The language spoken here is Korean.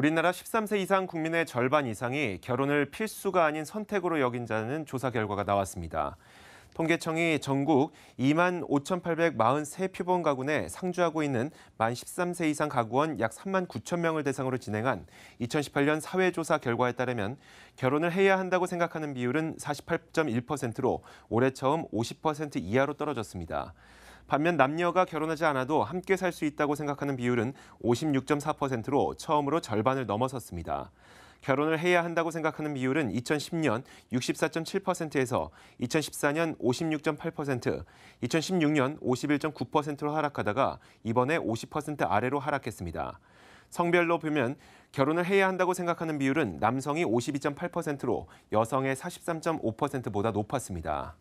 우리나라 13세 이상 국민의 절반 이상이 결혼을 필수가 아닌 선택으로 여긴 자는 조사 결과가 나왔습니다. 통계청이 전국 2만 5,843 표본 가구 내 상주하고 있는 만 13세 이상 가구원 약 3만 9천 명을 대상으로 진행한 2018년 사회조사 결과에 따르면 결혼을 해야 한다고 생각하는 비율은 48.1%로 올해 처음 50% 이하로 떨어졌습니다. 반면 남녀가 결혼하지 않아도 함께 살 수 있다고 생각하는 비율은 56.4%로 처음으로 절반을 넘어섰습니다. 결혼을 해야 한다고 생각하는 비율은 2010년 64.7%에서 2014년 56.8%, 2016년 51.9%로 하락하다가 이번에 50% 아래로 하락했습니다. 성별로 보면 결혼을 해야 한다고 생각하는 비율은 남성이 52.8%로 여성의 43.5%보다 높았습니다.